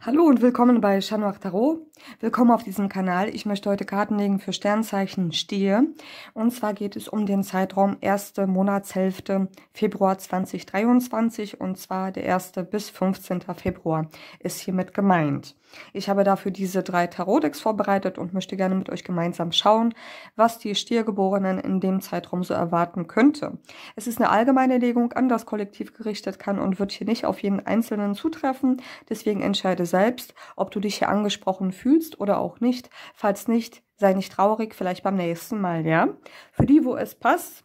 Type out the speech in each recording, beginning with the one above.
Hallo und willkommen bei Chanoir Tarot. Willkommen auf diesem Kanal. Ich möchte heute Karten legen für Sternzeichen Stier. Und zwar geht es um den Zeitraum 1. Monatshälfte Februar 2023 und zwar der 1. bis 15. Februar ist hiermit gemeint. Ich habe dafür diese drei Tarotdecks vorbereitet und möchte gerne mit euch gemeinsam schauen, was die Stiergeborenen in dem Zeitraum so erwarten könnte. Es ist eine allgemeine Legung an das Kollektiv gerichtet kann und wird hier nicht auf jeden Einzelnen zutreffen. Deswegen Deswegen entscheide selbst, ob du dich hier angesprochen fühlst oder auch nicht. Falls nicht, sei nicht traurig, vielleicht beim nächsten Mal, ja? Für die, wo es passt,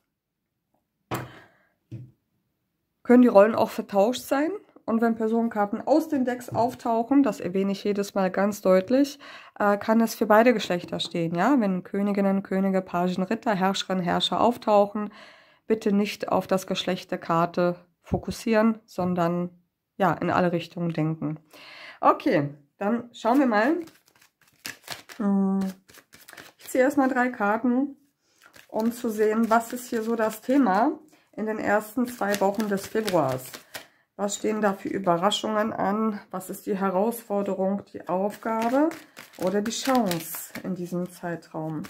können die Rollen auch vertauscht sein. Und wenn Personenkarten aus den Decks auftauchen, das erwähne ich jedes Mal ganz deutlich, äh, kann es für beide Geschlechter stehen, ja? Wenn Königinnen, Könige, Pagen, Ritter, Herrscherinnen, Herrscher auftauchen, bitte nicht auf das Geschlecht der Karte fokussieren, sondern ja, in alle Richtungen denken. Okay, dann schauen wir mal. Hm. Ich ziehe erstmal drei Karten, um zu sehen, was ist hier so das Thema in den ersten zwei Wochen des Februars. Was stehen da für Überraschungen an? Was ist die Herausforderung, die Aufgabe oder die Chance in diesem Zeitraum?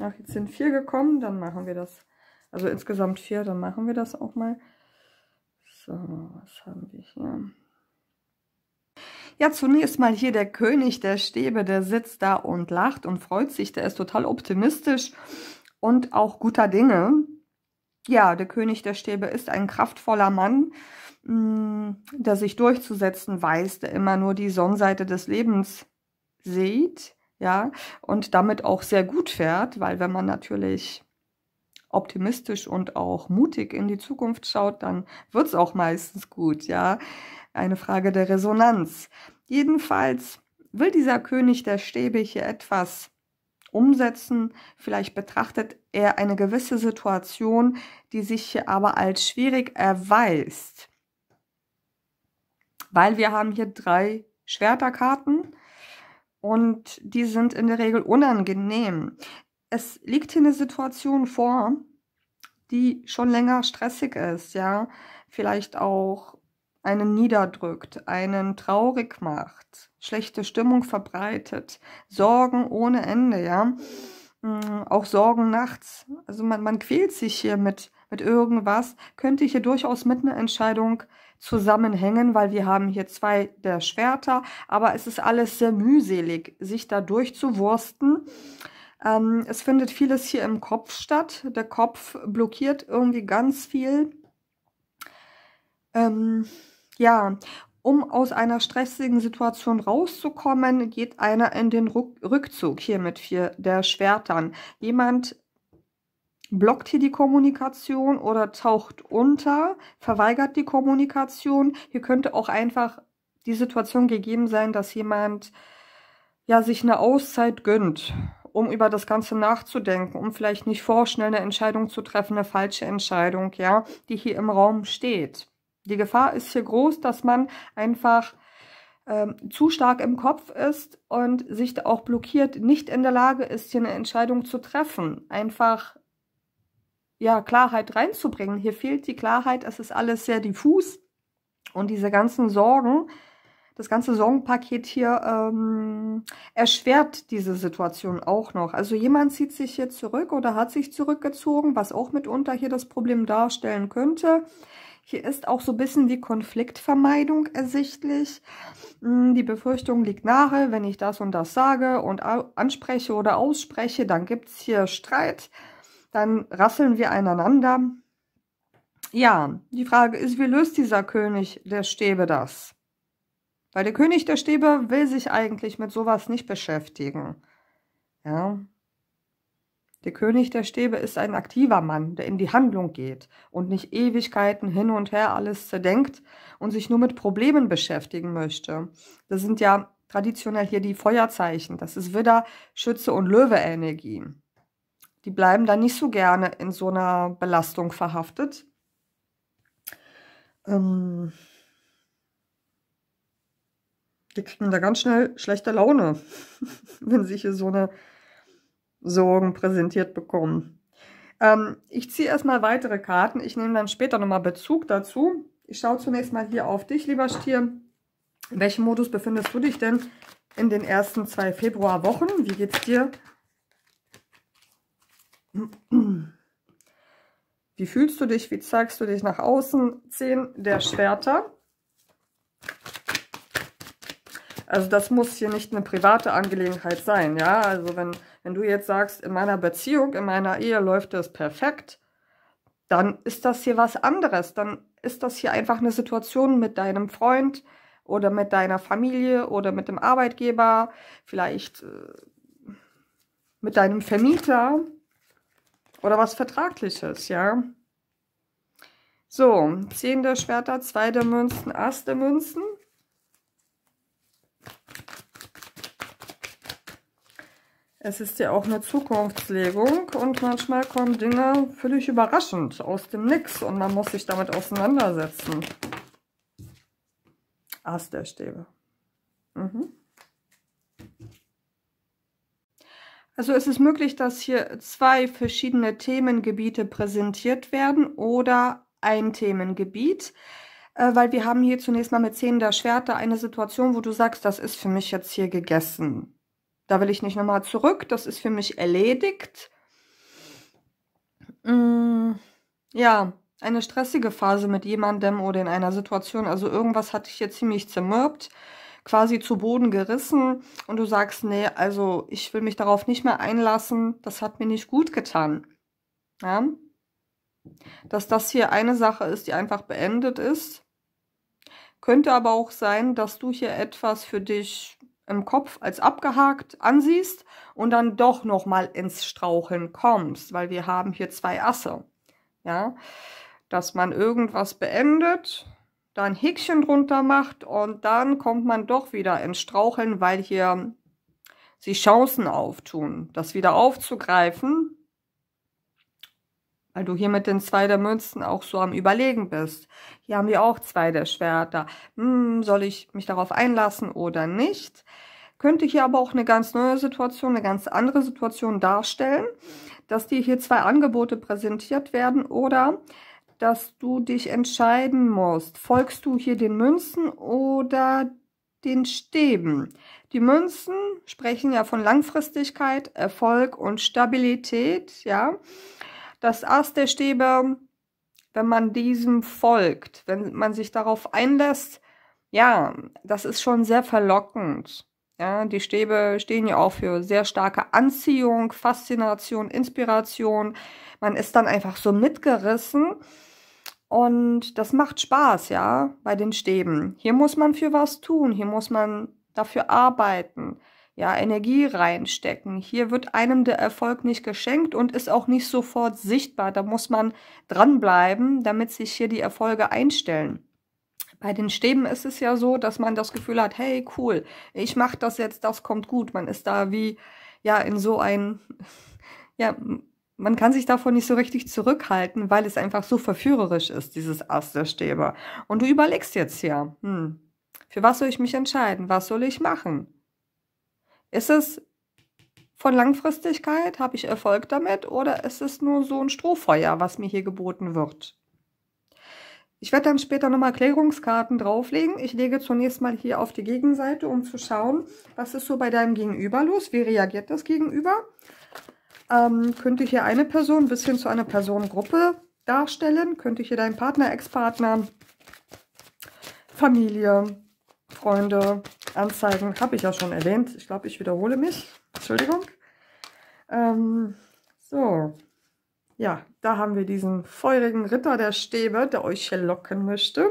Ach, jetzt sind vier gekommen, dann machen wir das. Also insgesamt vier, dann machen wir das auch mal. So, was haben wir hier? Ja, zunächst mal hier der König der Stäbe, der sitzt da und lacht und freut sich, der ist total optimistisch und auch guter Dinge. Ja, der König der Stäbe ist ein kraftvoller Mann, mm, der sich durchzusetzen weiß, der immer nur die Sonnenseite des Lebens sieht, ja, und damit auch sehr gut fährt, weil wenn man natürlich optimistisch und auch mutig in die Zukunft schaut, dann wird es auch meistens gut, ja. Eine Frage der Resonanz. Jedenfalls will dieser König der Stäbe hier etwas umsetzen. Vielleicht betrachtet er eine gewisse Situation, die sich hier aber als schwierig erweist. Weil wir haben hier drei Schwerterkarten und die sind in der Regel unangenehm es liegt hier eine Situation vor, die schon länger stressig ist, ja, vielleicht auch einen niederdrückt, einen traurig macht, schlechte Stimmung verbreitet, Sorgen ohne Ende, ja, hm, auch Sorgen nachts. Also man, man quält sich hier mit, mit irgendwas, könnte hier durchaus mit einer Entscheidung zusammenhängen, weil wir haben hier zwei der Schwerter, aber es ist alles sehr mühselig, sich da durchzuwursten. Ähm, es findet vieles hier im Kopf statt. Der Kopf blockiert irgendwie ganz viel. Ähm, ja, um aus einer stressigen Situation rauszukommen, geht einer in den Ruck Rückzug hier mit vier der Schwertern. Jemand blockt hier die Kommunikation oder taucht unter, verweigert die Kommunikation. Hier könnte auch einfach die Situation gegeben sein, dass jemand ja sich eine Auszeit gönnt um über das Ganze nachzudenken, um vielleicht nicht vorschnell eine Entscheidung zu treffen, eine falsche Entscheidung, ja, die hier im Raum steht. Die Gefahr ist hier groß, dass man einfach ähm, zu stark im Kopf ist und sich auch blockiert, nicht in der Lage ist, hier eine Entscheidung zu treffen. Einfach ja, Klarheit reinzubringen. Hier fehlt die Klarheit, es ist alles sehr diffus und diese ganzen Sorgen, das ganze Sorgenpaket hier ähm, erschwert diese Situation auch noch. Also jemand zieht sich hier zurück oder hat sich zurückgezogen, was auch mitunter hier das Problem darstellen könnte. Hier ist auch so ein bisschen die Konfliktvermeidung ersichtlich. Hm, die Befürchtung liegt nahe, wenn ich das und das sage und anspreche oder ausspreche, dann gibt es hier Streit, dann rasseln wir einander. Ja, die Frage ist, wie löst dieser König der Stäbe das? Weil der König der Stäbe will sich eigentlich mit sowas nicht beschäftigen. Ja. Der König der Stäbe ist ein aktiver Mann, der in die Handlung geht und nicht Ewigkeiten hin und her alles zerdenkt und sich nur mit Problemen beschäftigen möchte. Das sind ja traditionell hier die Feuerzeichen. Das ist Widder, Schütze und Löwe-Energie. Die bleiben da nicht so gerne in so einer Belastung verhaftet. Ähm, die kriegen da ganz schnell schlechte Laune, wenn sie hier so eine Sorgen präsentiert bekommen. Ähm, ich ziehe erstmal weitere Karten. Ich nehme dann später nochmal Bezug dazu. Ich schaue zunächst mal hier auf dich, lieber Stier. In welchem Modus befindest du dich denn in den ersten zwei Februarwochen? Wie geht's dir? Wie fühlst du dich? Wie zeigst du dich nach außen? Zehn der Schwerter. Also das muss hier nicht eine private Angelegenheit sein, ja. Also wenn, wenn du jetzt sagst, in meiner Beziehung, in meiner Ehe läuft das perfekt, dann ist das hier was anderes. Dann ist das hier einfach eine Situation mit deinem Freund oder mit deiner Familie oder mit dem Arbeitgeber, vielleicht äh, mit deinem Vermieter oder was Vertragliches, ja. So, zehnte Schwerter, zweite Münzen, erste Münzen. Es ist ja auch eine Zukunftslegung und manchmal kommen Dinge völlig überraschend aus dem Nix und man muss sich damit auseinandersetzen. Ast der Stäbe. Mhm. Also es ist möglich, dass hier zwei verschiedene Themengebiete präsentiert werden oder ein Themengebiet äh, weil wir haben hier zunächst mal mit Zehn der Schwerter eine Situation, wo du sagst, das ist für mich jetzt hier gegessen. Da will ich nicht nochmal zurück, das ist für mich erledigt. Mm, ja, eine stressige Phase mit jemandem oder in einer Situation. Also irgendwas hatte ich hier ziemlich zermürbt, quasi zu Boden gerissen und du sagst, nee, also ich will mich darauf nicht mehr einlassen, das hat mir nicht gut getan. Ja, dass das hier eine Sache ist, die einfach beendet ist. Könnte aber auch sein, dass du hier etwas für dich im Kopf als abgehakt ansiehst und dann doch nochmal ins Straucheln kommst, weil wir haben hier zwei Asse. Ja, dass man irgendwas beendet, dann Häkchen drunter macht und dann kommt man doch wieder ins Straucheln, weil hier sich Chancen auftun, das wieder aufzugreifen, weil du hier mit den zwei der Münzen auch so am Überlegen bist. Hier haben wir auch zwei der Schwerter. Hm, soll ich mich darauf einlassen oder nicht? Könnte hier aber auch eine ganz neue Situation, eine ganz andere Situation darstellen, dass dir hier zwei Angebote präsentiert werden oder dass du dich entscheiden musst. Folgst du hier den Münzen oder den Stäben? Die Münzen sprechen ja von Langfristigkeit, Erfolg und Stabilität, ja. Das Ast der Stäbe, wenn man diesem folgt, wenn man sich darauf einlässt, ja, das ist schon sehr verlockend. Ja, die Stäbe stehen ja auch für sehr starke Anziehung, Faszination, Inspiration. Man ist dann einfach so mitgerissen und das macht Spaß, ja, bei den Stäben. Hier muss man für was tun, hier muss man dafür arbeiten ja, Energie reinstecken. Hier wird einem der Erfolg nicht geschenkt und ist auch nicht sofort sichtbar. Da muss man dranbleiben, damit sich hier die Erfolge einstellen. Bei den Stäben ist es ja so, dass man das Gefühl hat, hey, cool, ich mache das jetzt, das kommt gut. Man ist da wie, ja, in so ein, ja, man kann sich davon nicht so richtig zurückhalten, weil es einfach so verführerisch ist, dieses Ast der Stäbe. Und du überlegst jetzt ja, hm, für was soll ich mich entscheiden? Was soll ich machen? Ist es von Langfristigkeit? Habe ich Erfolg damit? Oder ist es nur so ein Strohfeuer, was mir hier geboten wird? Ich werde dann später nochmal Klärungskarten drauflegen. Ich lege zunächst mal hier auf die Gegenseite, um zu schauen, was ist so bei deinem Gegenüber los? Wie reagiert das Gegenüber? Ähm, könnte hier eine Person bis hin zu einer Personengruppe darstellen? Könnte hier dein Partner, Ex-Partner, Familie, Freunde, Anzeigen, habe ich ja schon erwähnt. Ich glaube, ich wiederhole mich. Entschuldigung. Ähm, so, ja, da haben wir diesen feurigen Ritter der Stäbe, der euch hier locken möchte.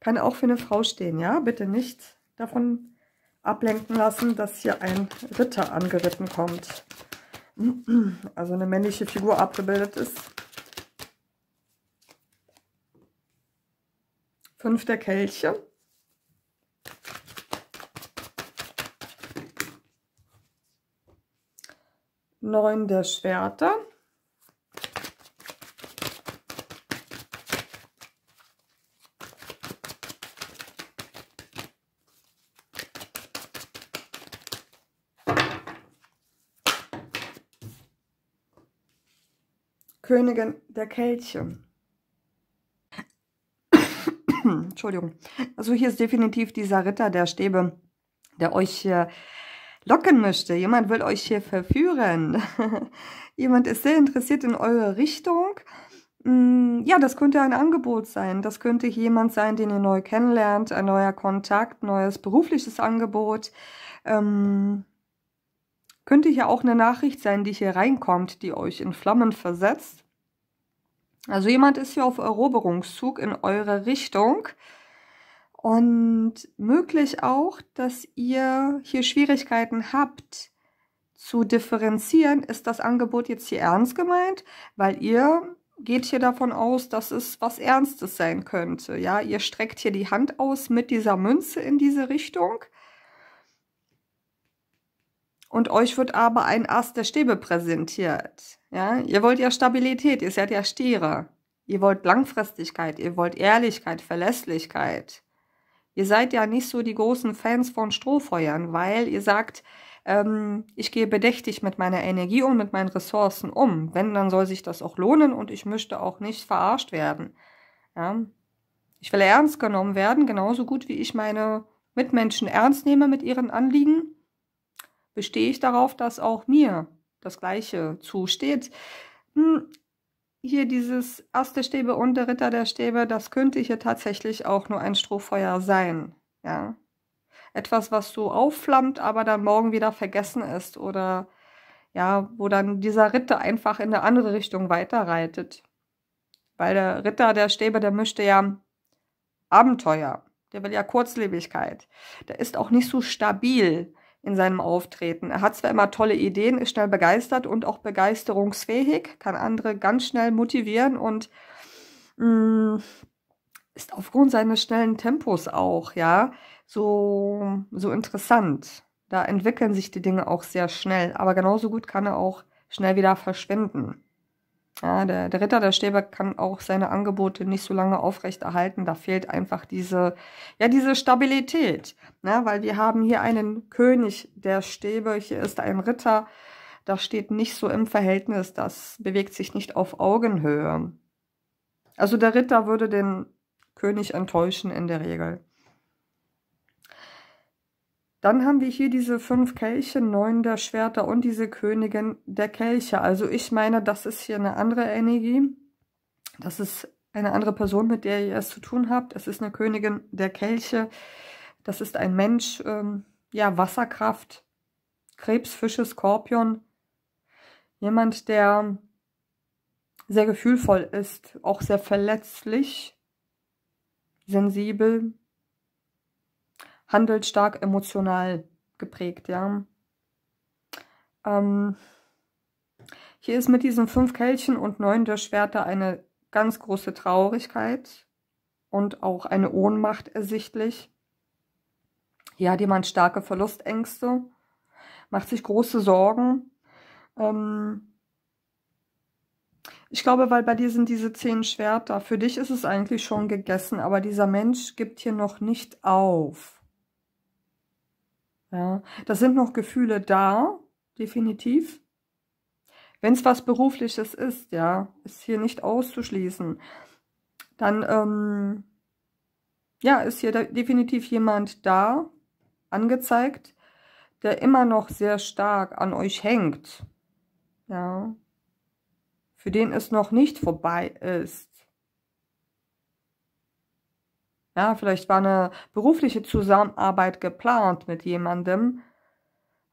Kann auch für eine Frau stehen, ja? Bitte nicht davon ablenken lassen, dass hier ein Ritter angeritten kommt. Also eine männliche Figur abgebildet ist. Fünf der Kelche. Neun der Schwerter. Königin der Kelche. Hm, Entschuldigung. Also hier ist definitiv dieser Ritter der Stäbe, der euch hier locken möchte. Jemand will euch hier verführen. Jemand ist sehr interessiert in eure Richtung. Hm, ja, das könnte ein Angebot sein. Das könnte jemand sein, den ihr neu kennenlernt, ein neuer Kontakt, neues berufliches Angebot. Ähm, könnte hier auch eine Nachricht sein, die hier reinkommt, die euch in Flammen versetzt. Also jemand ist hier auf Eroberungszug in eure Richtung. Und möglich auch, dass ihr hier Schwierigkeiten habt zu differenzieren, ist das Angebot jetzt hier ernst gemeint, weil ihr geht hier davon aus, dass es was Ernstes sein könnte. Ja, ihr streckt hier die Hand aus mit dieser Münze in diese Richtung. Und euch wird aber ein Ast der Stäbe präsentiert. Ja, ihr wollt ja Stabilität, ihr seid ja Stiere. Ihr wollt Langfristigkeit, ihr wollt Ehrlichkeit, Verlässlichkeit. Ihr seid ja nicht so die großen Fans von Strohfeuern, weil ihr sagt, ähm, ich gehe bedächtig mit meiner Energie und mit meinen Ressourcen um. Wenn, dann soll sich das auch lohnen und ich möchte auch nicht verarscht werden. Ja? Ich will ernst genommen werden, genauso gut wie ich meine Mitmenschen ernst nehme mit ihren Anliegen, bestehe ich darauf, dass auch mir das Gleiche zusteht. Hm, hier dieses erste Stäbe und der Ritter der Stäbe, das könnte hier tatsächlich auch nur ein Strohfeuer sein. Ja. Etwas, was so aufflammt, aber dann morgen wieder vergessen ist oder ja, wo dann dieser Ritter einfach in eine andere Richtung weiterreitet. Weil der Ritter der Stäbe, der möchte ja Abenteuer. Der will ja Kurzlebigkeit. Der ist auch nicht so stabil in seinem Auftreten. Er hat zwar immer tolle Ideen, ist schnell begeistert und auch begeisterungsfähig, kann andere ganz schnell motivieren und mh, mm, ist aufgrund seines schnellen Tempos auch, ja, so, so interessant. Da entwickeln sich die Dinge auch sehr schnell, aber genauso gut kann er auch schnell wieder verschwinden. Ja, der, der, Ritter der Stäbe kann auch seine Angebote nicht so lange aufrechterhalten. Da fehlt einfach diese, ja, diese Stabilität. Ne? Weil wir haben hier einen König der Stäbe, hier ist ein Ritter. Das steht nicht so im Verhältnis, das bewegt sich nicht auf Augenhöhe. Also der Ritter würde den König enttäuschen in der Regel. Dann haben wir hier diese fünf Kelche, neun der Schwerter und diese Königin der Kelche. Also ich meine, das ist hier eine andere Energie. Das ist eine andere Person, mit der ihr es zu tun habt. Es ist eine Königin der Kelche. Das ist ein Mensch, ähm, ja, Wasserkraft, Krebs, Fische, Skorpion. Jemand, der sehr gefühlvoll ist, auch sehr verletzlich, sensibel, handelt stark emotional geprägt, ja. Ähm, hier ist mit diesen fünf Kelchen und neun der Schwerter eine ganz große Traurigkeit und auch eine Ohnmacht ersichtlich. Hier hat jemand starke Verlustängste, macht sich große Sorgen. Ähm, ich glaube, weil bei dir sind diese zehn Schwerter. Für dich ist es eigentlich schon gegessen, aber dieser Mensch gibt hier noch nicht auf. Ja, das sind noch Gefühle da, definitiv. Wenn es was Berufliches ist, ja, ist hier nicht auszuschließen, dann ähm, ja, ist hier definitiv jemand da, angezeigt, der immer noch sehr stark an euch hängt. Ja. Für den es noch nicht vorbei ist. Ja, vielleicht war eine berufliche Zusammenarbeit geplant mit jemandem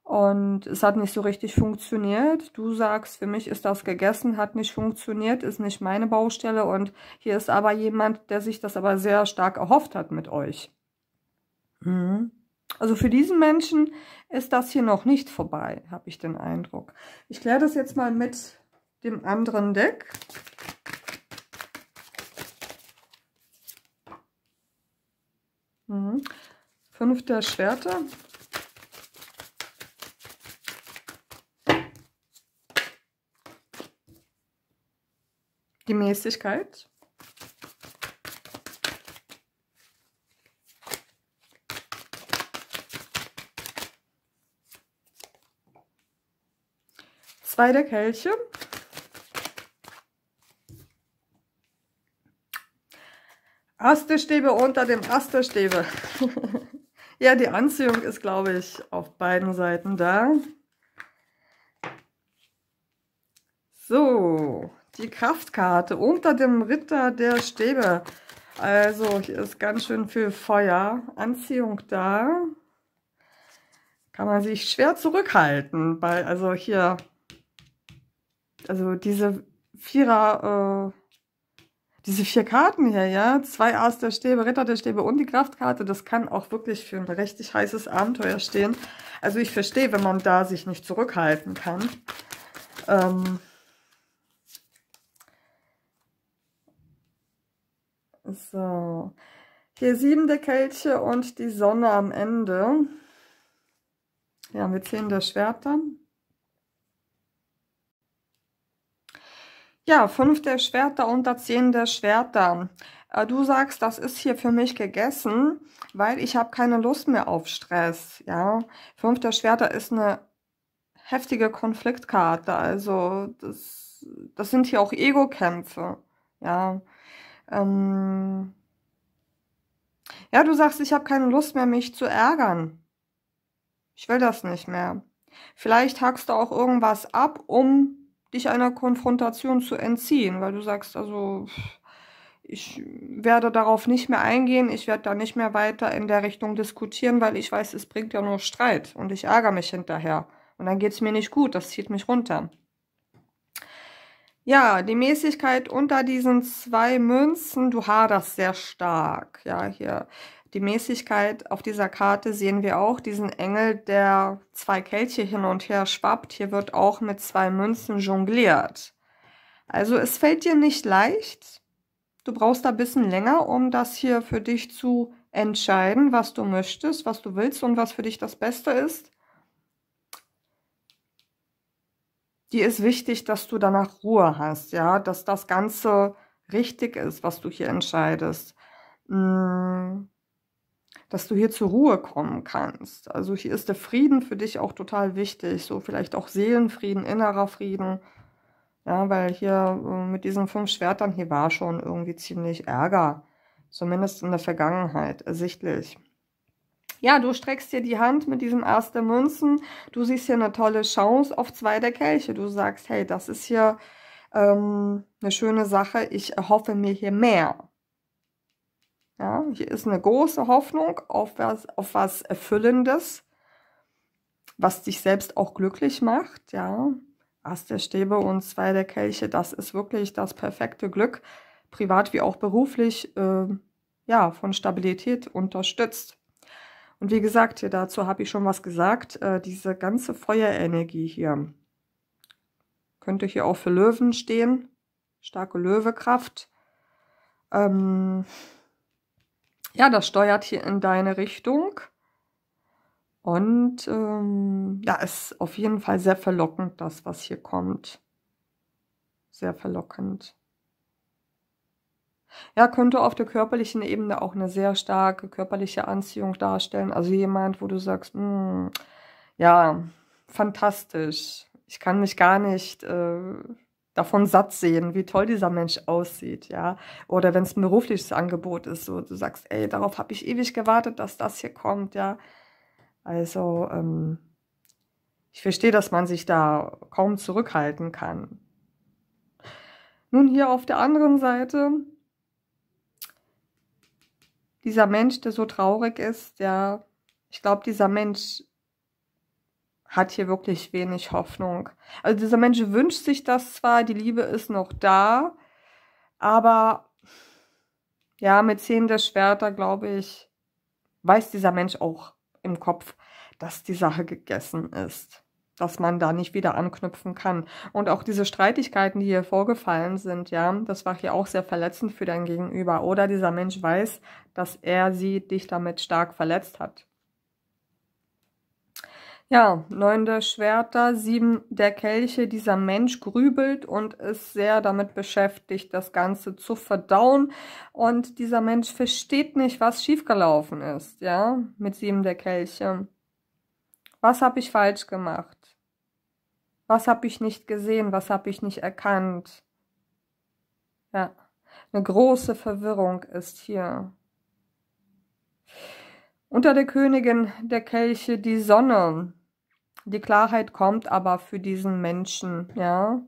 und es hat nicht so richtig funktioniert. Du sagst, für mich ist das gegessen, hat nicht funktioniert, ist nicht meine Baustelle und hier ist aber jemand, der sich das aber sehr stark erhofft hat mit euch. Mhm. Also für diesen Menschen ist das hier noch nicht vorbei, habe ich den Eindruck. Ich kläre das jetzt mal mit dem anderen Deck. Mhm. Fünf der Schwerter. Die Mäßigkeit. Zwei der Kelche. Asterstäbe unter dem Asterstäbe. ja, die Anziehung ist, glaube ich, auf beiden Seiten da. So, die Kraftkarte unter dem Ritter der Stäbe. Also hier ist ganz schön viel Feuer, Anziehung da. Kann man sich schwer zurückhalten, weil also hier, also diese Vierer... Äh, diese vier Karten hier, ja, zwei Aas der Stäbe, Ritter der Stäbe und die Kraftkarte, das kann auch wirklich für ein richtig heißes Abenteuer stehen. Also ich verstehe, wenn man da sich nicht zurückhalten kann. Ähm so, hier sieben der Kelche und die Sonne am Ende. Ja, mit zehn der Schwertern. Ja, fünf der Schwerter unter zehn der Schwerter. Äh, du sagst, das ist hier für mich gegessen, weil ich habe keine Lust mehr auf Stress. Ja, fünf der Schwerter ist eine heftige Konfliktkarte. Also das, das sind hier auch Ego-Kämpfe. Ja. Ähm ja, du sagst, ich habe keine Lust mehr, mich zu ärgern. Ich will das nicht mehr. Vielleicht hackst du auch irgendwas ab, um dich einer Konfrontation zu entziehen, weil du sagst, also ich werde darauf nicht mehr eingehen, ich werde da nicht mehr weiter in der Richtung diskutieren, weil ich weiß, es bringt ja nur Streit und ich ärgere mich hinterher. Und dann geht es mir nicht gut, das zieht mich runter. Ja, die Mäßigkeit unter diesen zwei Münzen, du haderst sehr stark. Ja, hier die Mäßigkeit auf dieser Karte sehen wir auch diesen Engel, der zwei Kelche hin und her schwappt. Hier wird auch mit zwei Münzen jongliert. Also es fällt dir nicht leicht. Du brauchst da ein bisschen länger, um das hier für dich zu entscheiden, was du möchtest, was du willst und was für dich das Beste ist. Dir ist wichtig, dass du danach Ruhe hast, ja, dass das Ganze richtig ist, was du hier entscheidest. Hm dass du hier zur Ruhe kommen kannst. Also hier ist der Frieden für dich auch total wichtig, so vielleicht auch Seelenfrieden, innerer Frieden. Ja, weil hier äh, mit diesen fünf Schwertern hier war schon irgendwie ziemlich Ärger, zumindest in der Vergangenheit ersichtlich. Ja, du streckst dir die Hand mit diesem Ass der Münzen, du siehst hier eine tolle Chance auf zwei der Kelche. Du sagst, hey, das ist hier ähm, eine schöne Sache, ich erhoffe mir hier mehr. Ja, hier ist eine große Hoffnung auf was, auf was Erfüllendes, was dich selbst auch glücklich macht. Ja, Ast der Stäbe und zwei der Kelche, das ist wirklich das perfekte Glück, privat wie auch beruflich, äh, ja, von Stabilität unterstützt. Und wie gesagt, hier dazu habe ich schon was gesagt, äh, diese ganze Feuerenergie hier könnte hier auch für Löwen stehen, starke Löwekraft. Ähm, ja, das steuert hier in deine Richtung. Und ähm, ja, ist auf jeden Fall sehr verlockend, das, was hier kommt. Sehr verlockend. Ja, könnte auf der körperlichen Ebene auch eine sehr starke körperliche Anziehung darstellen. Also jemand, wo du sagst, hm, ja, fantastisch. Ich kann mich gar nicht äh, davon satt sehen, wie toll dieser Mensch aussieht, ja. Oder wenn es ein berufliches Angebot ist, so du sagst, ey, darauf habe ich ewig gewartet, dass das hier kommt, ja. Also ähm, ich verstehe, dass man sich da kaum zurückhalten kann. Nun hier auf der anderen Seite dieser Mensch, der so traurig ist, ja, ich glaube, dieser Mensch hat hier wirklich wenig Hoffnung. Also dieser Mensch wünscht sich das zwar, die Liebe ist noch da, aber ja, mit Zehn der Schwerter, glaube ich, weiß dieser Mensch auch im Kopf, dass die Sache gegessen ist, dass man da nicht wieder anknüpfen kann. Und auch diese Streitigkeiten, die hier vorgefallen sind, ja, das war hier auch sehr verletzend für dein Gegenüber. Oder dieser Mensch weiß, dass er sie, dich damit stark verletzt hat. Ja, neun der Schwerter, sieben der Kelche. Dieser Mensch grübelt und ist sehr damit beschäftigt, das Ganze zu verdauen. Und dieser Mensch versteht nicht, was schiefgelaufen ist, ja, mit sieben der Kelche. Was habe ich falsch gemacht? Was habe ich nicht gesehen? Was habe ich nicht erkannt? Ja, eine große Verwirrung ist hier. Unter der Königin der Kelche die Sonne. Die Klarheit kommt aber für diesen Menschen, ja.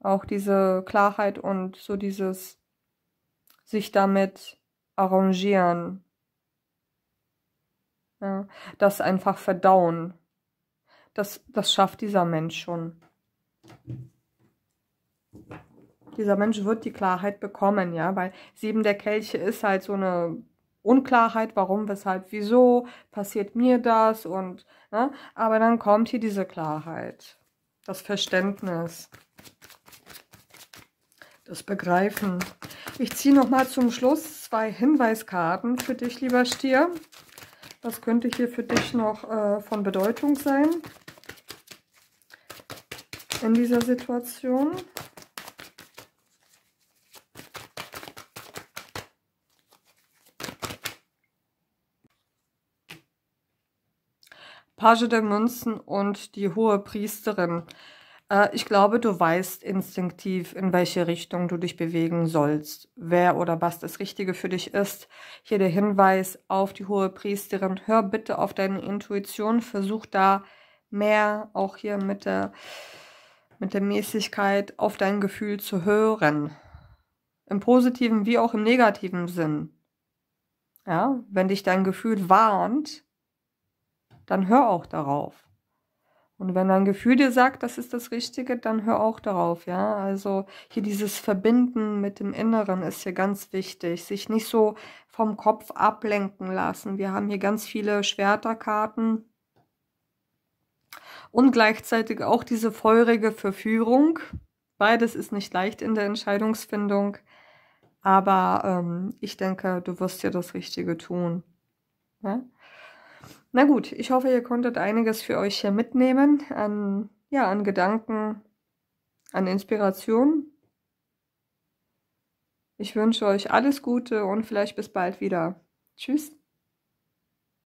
Auch diese Klarheit und so dieses sich damit arrangieren. Ja, das einfach verdauen. Das, das schafft dieser Mensch schon. Dieser Mensch wird die Klarheit bekommen, ja, weil sieben der Kelche ist halt so eine Unklarheit, warum, weshalb, wieso, passiert mir das und, ne? aber dann kommt hier diese Klarheit, das Verständnis, das Begreifen. Ich ziehe nochmal zum Schluss zwei Hinweiskarten für dich, lieber Stier. Was könnte hier für dich noch äh, von Bedeutung sein in dieser Situation? Page der Münzen und die hohe Priesterin. Äh, ich glaube, du weißt instinktiv, in welche Richtung du dich bewegen sollst, wer oder was das Richtige für dich ist. Hier der Hinweis auf die hohe Priesterin. Hör bitte auf deine Intuition, versuch da mehr, auch hier mit der, mit der Mäßigkeit, auf dein Gefühl zu hören. Im positiven wie auch im negativen Sinn. Ja, wenn dich dein Gefühl warnt, dann hör auch darauf. Und wenn dein Gefühl dir sagt, das ist das Richtige, dann hör auch darauf, ja. Also hier dieses Verbinden mit dem Inneren ist hier ganz wichtig. Sich nicht so vom Kopf ablenken lassen. Wir haben hier ganz viele Schwerterkarten. Und gleichzeitig auch diese feurige Verführung. Beides ist nicht leicht in der Entscheidungsfindung. Aber ähm, ich denke, du wirst ja das Richtige tun. Ja? Na gut, ich hoffe, ihr konntet einiges für euch hier mitnehmen an, ja, an Gedanken, an Inspiration. Ich wünsche euch alles Gute und vielleicht bis bald wieder. Tschüss.